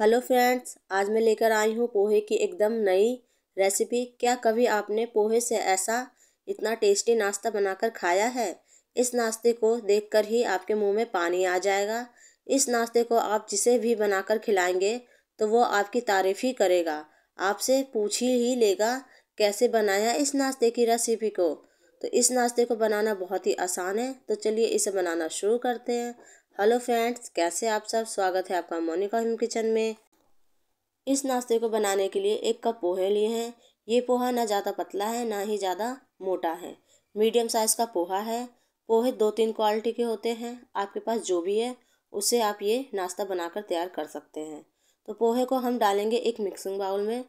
hello friends आज मैं लेकर आई हूँ पोहे की एकदम नई रेसिपी क्या कभी आपने पोहे से ऐसा इतना टेस्टी नाश्ता बनाकर खाया है इस नाश्ते को देखकर ही आपके मुंह में पानी आ जाएगा इस नाश्ते को आप जिसे भी बनाकर खिलाएंगे तो वो आपकी तारीफ़ ही करेगा आपसे पूछ ही, ही लेगा कैसे बनाया इस नाश्ते की रेसिपी को तो इस नाश्ते को बनाना बहुत ही आसान है तो चलिए इसे बनाना शुरू करते हैं हेलो फ्रेंड्स कैसे आप सब स्वागत है आपका मोनिका हिम किचन में इस नाश्ते को बनाने के लिए एक कप पोहे लिए हैं ये पोहा ना ज़्यादा पतला है ना ही ज़्यादा मोटा है मीडियम साइज़ का पोहा है पोहे दो तीन क्वालिटी के होते हैं आपके पास जो भी है उसे आप ये नाश्ता बनाकर तैयार कर सकते हैं तो पोहे को हम डालेंगे एक मिक्सिंग बाउल में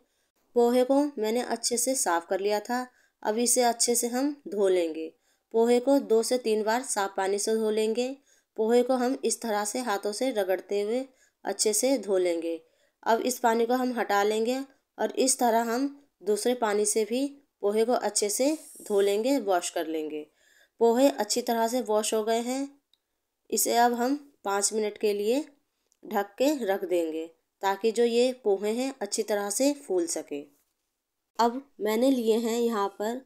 पोहे को मैंने अच्छे से साफ़ कर लिया था अब इसे अच्छे से हम धो लेंगे पोहे को दो से तीन बार साफ़ पानी से धो लेंगे पोहे को हम इस तरह से हाथों से रगड़ते हुए अच्छे से धो लेंगे अब इस पानी को हम हटा लेंगे और इस तरह हम दूसरे पानी से भी पोहे को अच्छे से धो लेंगे वॉश कर लेंगे पोहे अच्छी तरह से वॉश हो गए हैं इसे अब हम पाँच मिनट के लिए ढक के रख देंगे ताकि जो ये पोहे हैं अच्छी तरह से फूल सके अब मैंने लिए हैं यहाँ पर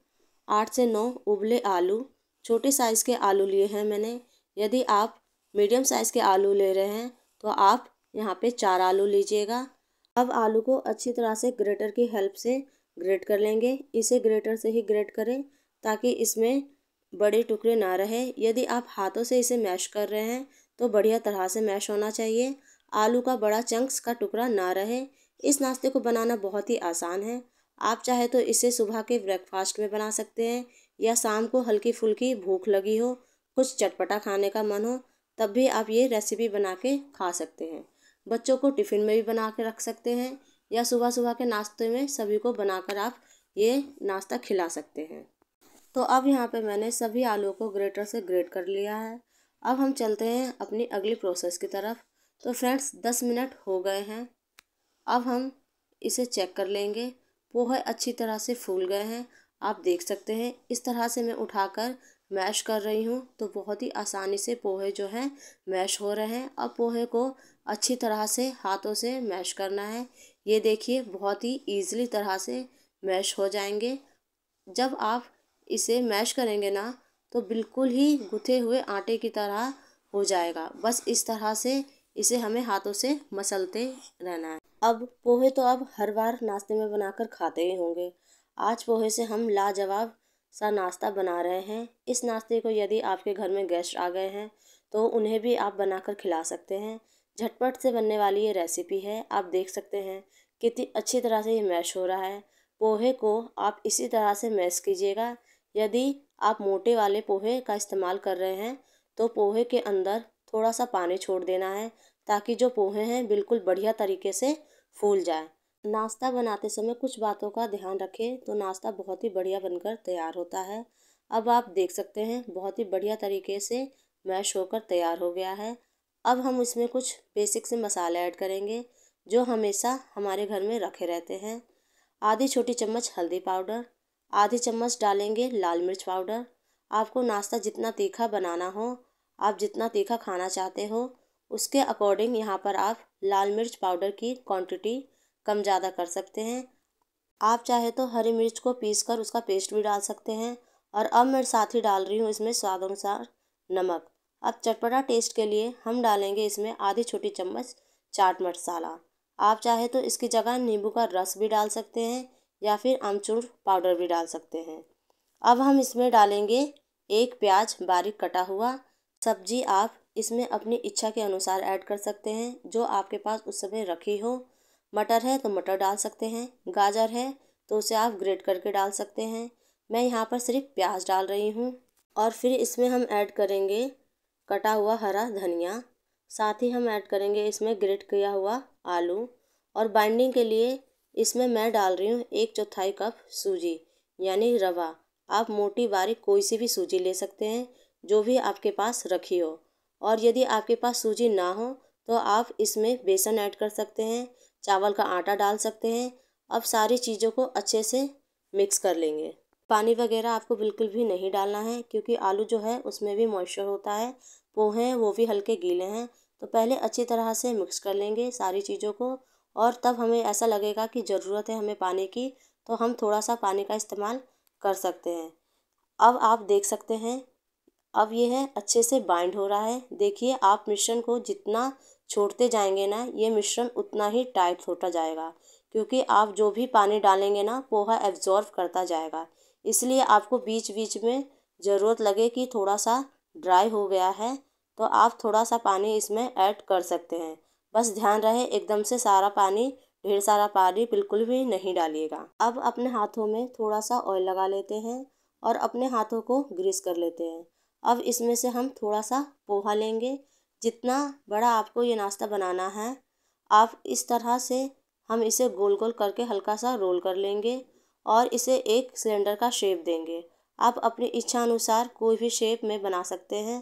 आठ से नौ उबले आलू छोटे साइज़ के आलू लिए हैं मैंने यदि आप मीडियम साइज़ के आलू ले रहे हैं तो आप यहाँ पे चार आलू लीजिएगा अब आलू को अच्छी तरह से ग्रेटर की हेल्प से ग्रेट कर लेंगे इसे ग्रेटर से ही ग्रेट करें ताकि इसमें बड़े टुकड़े ना रहे यदि आप हाथों से इसे मैश कर रहे हैं तो बढ़िया तरह से मैश होना चाहिए आलू का बड़ा चंक्स का टुकड़ा ना रहे इस नाश्ते को बनाना बहुत ही आसान है आप चाहे तो इसे सुबह के ब्रेकफास्ट में बना सकते हैं या शाम को हल्की फुल्की भूख लगी हो कुछ चटपटा खाने का मन हो तब भी आप ये रेसिपी बना के खा सकते हैं बच्चों को टिफ़िन में भी बना के रख सकते हैं या सुबह सुबह के नाश्ते में सभी को बनाकर आप ये नाश्ता खिला सकते हैं तो अब यहाँ पे मैंने सभी आलू को ग्रेटर से ग्रेट कर लिया है अब हम चलते हैं अपनी अगली प्रोसेस की तरफ तो फ्रेंड्स दस मिनट हो गए हैं अब हम इसे चेक कर लेंगे पोहे अच्छी तरह से फूल गए हैं आप देख सकते हैं इस तरह से मैं उठाकर मैश कर रही हूँ तो बहुत ही आसानी से पोहे जो हैं मैश हो रहे हैं अब पोहे को अच्छी तरह से हाथों से मैश करना है ये देखिए बहुत ही ईज़िली तरह से मैश हो जाएंगे जब आप इसे मैश करेंगे ना तो बिल्कुल ही गुथे हुए आटे की तरह हो जाएगा बस इस तरह से इसे हमें हाथों से मसलते रहना है अब पोहे तो आप हर बार नाश्ते में बनाकर खाते ही होंगे आज पोहे से हम लाजवाब सा नाश्ता बना रहे हैं इस नाश्ते को यदि आपके घर में गेस्ट आ गए हैं तो उन्हें भी आप बनाकर खिला सकते हैं झटपट से बनने वाली ये रेसिपी है आप देख सकते हैं कितनी अच्छी तरह से ये मैश हो रहा है पोहे को आप इसी तरह से मैश कीजिएगा यदि आप मोटे वाले पोहे का इस्तेमाल कर रहे हैं तो पोहे के अंदर थोड़ा सा पानी छोड़ देना है ताकि जो पोहे हैं बिल्कुल बढ़िया तरीके से फूल जाए नाश्ता बनाते समय कुछ बातों का ध्यान रखें तो नाश्ता बहुत ही बढ़िया बनकर तैयार होता है अब आप देख सकते हैं बहुत ही बढ़िया तरीके से मैश होकर तैयार हो गया है अब हम इसमें कुछ बेसिक से मसाले ऐड करेंगे जो हमेशा हमारे घर में रखे रहते हैं आधी छोटी चम्मच हल्दी पाउडर आधी चम्मच डालेंगे लाल मिर्च पाउडर आपको नाश्ता जितना तीखा बनाना हो आप जितना तीखा खाना चाहते हो उसके अकॉर्डिंग यहाँ पर आप लाल मिर्च पाउडर की क्वांटिटी कम ज़्यादा कर सकते हैं आप चाहे तो हरी मिर्च को पीस कर उसका पेस्ट भी डाल सकते हैं और अब मैं साथ ही डाल रही हूँ इसमें स्वाद अनुसार नमक अब चटपटा टेस्ट के लिए हम डालेंगे इसमें आधी छोटी चम्मच चाट मसाला आप चाहे तो इसकी जगह नींबू का रस भी डाल सकते हैं या फिर आमचूर पाउडर भी डाल सकते हैं अब हम इसमें डालेंगे एक प्याज बारीक कटा हुआ सब्जी आप इसमें अपनी इच्छा के अनुसार ऐड कर सकते हैं जो आपके पास उस समय रखी हो मटर है तो मटर डाल सकते हैं गाजर है तो उसे आप ग्रेट करके डाल सकते हैं मैं यहाँ पर सिर्फ प्याज डाल रही हूँ और फिर इसमें हम ऐड करेंगे कटा हुआ हरा धनिया साथ ही हम ऐड करेंगे इसमें ग्रेट किया हुआ आलू और बाइंडिंग के लिए इसमें मैं डाल रही हूँ एक चौथाई कप सूजी यानी रवा आप मोटी बारीक कोई सी भी सूजी ले सकते हैं जो भी आपके पास रखी हो और यदि आपके पास सूजी ना हो तो आप इसमें बेसन ऐड कर सकते हैं चावल का आटा डाल सकते हैं अब सारी चीज़ों को अच्छे से मिक्स कर लेंगे पानी वगैरह आपको बिल्कुल भी नहीं डालना है क्योंकि आलू जो है उसमें भी मॉइस्चर होता है पोहे हैं वो भी हल्के गीले हैं तो पहले अच्छी तरह से मिक्स कर लेंगे सारी चीज़ों को और तब हमें ऐसा लगेगा कि ज़रूरत है हमें पानी की तो हम थोड़ा सा पानी का इस्तेमाल कर सकते हैं अब आप देख सकते हैं अब यह है अच्छे से बाइंड हो रहा है देखिए आप मिश्रण को जितना छोड़ते जाएंगे ना ये मिश्रण उतना ही टाइट होता जाएगा क्योंकि आप जो भी पानी डालेंगे ना पोहा एब्जॉर्व करता जाएगा इसलिए आपको बीच बीच में ज़रूरत लगे कि थोड़ा सा ड्राई हो गया है तो आप थोड़ा सा पानी इसमें ऐड कर सकते हैं बस ध्यान रहे एकदम से सारा पानी ढेर सारा पानी बिल्कुल भी नहीं डालिएगा अब अपने हाथों में थोड़ा सा ऑयल लगा लेते हैं और अपने हाथों को ग्रीस कर लेते हैं अब इसमें से हम थोड़ा सा पोहा लेंगे जितना बड़ा आपको ये नाश्ता बनाना है आप इस तरह से हम इसे गोल गोल करके हल्का सा रोल कर लेंगे और इसे एक सिलेंडर का शेप देंगे आप अपनी इच्छा अनुसार कोई भी शेप में बना सकते हैं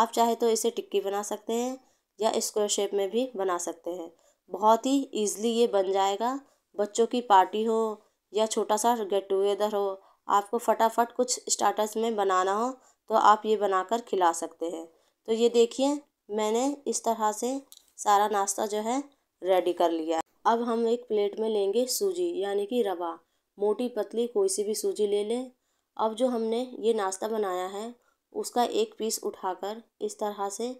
आप चाहे तो इसे टिक्की बना सकते हैं या स्क्वायर शेप में भी बना सकते हैं बहुत ही ईजिली ये बन जाएगा बच्चों की पार्टी हो या छोटा सा गेट टुगेदर हो आपको फटाफट कुछ स्टार्टर्स में बनाना हो तो आप ये बनाकर खिला सकते हैं तो ये देखिए मैंने इस तरह से सारा नाश्ता जो है रेडी कर लिया अब हम एक प्लेट में लेंगे सूजी यानी कि रवा मोटी पतली कोई सी भी सूजी ले लें अब जो हमने ये नाश्ता बनाया है उसका एक पीस उठाकर इस तरह से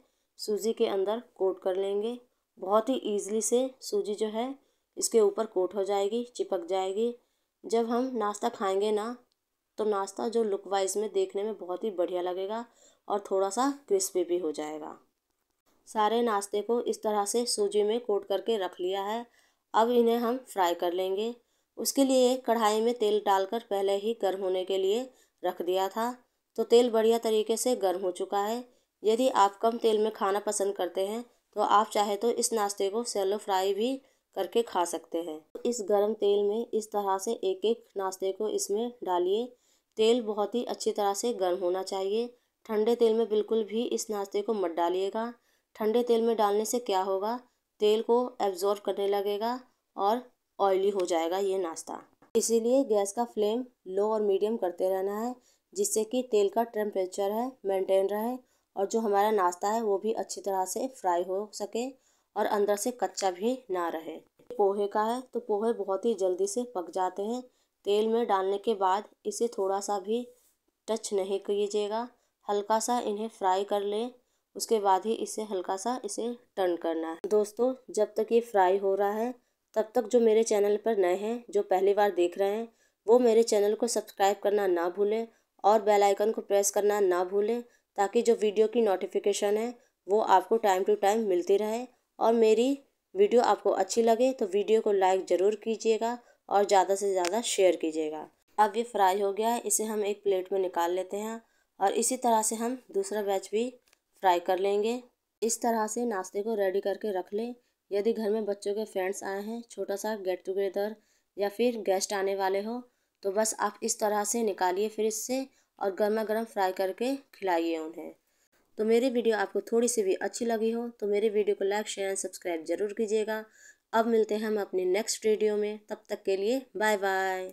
सूजी के अंदर कोट कर लेंगे बहुत ही ईजिली से सूजी जो है इसके ऊपर कोट हो जाएगी चिपक जाएगी जब हम नाश्ता खाएंगे ना तो नाश्ता जो लुक वाइज में देखने में बहुत ही बढ़िया लगेगा और थोड़ा सा क्रिस्पी भी हो जाएगा सारे नाश्ते को इस तरह से सूजी में कोट करके रख लिया है अब इन्हें हम फ्राई कर लेंगे उसके लिए कढ़ाई में तेल डालकर पहले ही गर्म होने के लिए रख दिया था तो तेल बढ़िया तरीके से गर्म हो चुका है यदि आप कम तेल में खाना पसंद करते हैं तो आप चाहे तो इस नाश्ते को सेलो फ्राई भी करके खा सकते हैं इस गर्म तेल में इस तरह से एक एक नाश्ते को इसमें डालिए तेल बहुत ही अच्छी तरह से गर्म होना चाहिए ठंडे तेल में बिल्कुल भी इस नाश्ते को मत डालिएगा ठंडे तेल में डालने से क्या होगा तेल को एब्जॉर्ब करने लगेगा और ऑयली हो जाएगा ये नाश्ता इसीलिए गैस का फ्लेम लो और मीडियम करते रहना है जिससे कि तेल का टेम्परेचर है मेंटेन रहे और जो हमारा नाश्ता है वो भी अच्छी तरह से फ्राई हो सके और अंदर से कच्चा भी ना रहे पोहे का है तो पोहे बहुत ही जल्दी से पक जाते हैं तेल में डालने के बाद इसे थोड़ा सा भी टच नहीं कीजिएगा हल्का सा इन्हें फ्राई कर लें उसके बाद ही इसे हल्का सा इसे टर्न करना है दोस्तों जब तक ये फ्राई हो रहा है तब तक जो मेरे चैनल पर नए हैं जो पहली बार देख रहे हैं वो मेरे चैनल को सब्सक्राइब करना ना भूलें और बेल आइकन को प्रेस करना ना भूलें ताकि जो वीडियो की नोटिफिकेशन है वो आपको टाइम टू टाइम मिलती रहे और मेरी वीडियो आपको अच्छी लगे तो वीडियो को लाइक ज़रूर कीजिएगा और ज़्यादा से ज़्यादा शेयर कीजिएगा अब ये फ्राई हो गया है इसे हम एक प्लेट में निकाल लेते हैं और इसी तरह से हम दूसरा बैच भी फ्राई कर लेंगे इस तरह से नाश्ते को रेडी करके रख लें यदि घर में बच्चों के फ्रेंड्स आए हैं छोटा सा गेट टुगेदर या फिर गेस्ट आने वाले हो तो बस आप इस तरह से निकालिए फ्रिज से और गर्मा गर्म फ्राई करके खिलाइए उन्हें तो मेरी वीडियो आपको थोड़ी सी भी अच्छी लगी हो तो मेरे वीडियो को लाइक शेयर एंड सब्सक्राइब ज़रूर कीजिएगा अब मिलते हैं हम अपने नेक्स्ट वीडियो में तब तक के लिए बाय बाय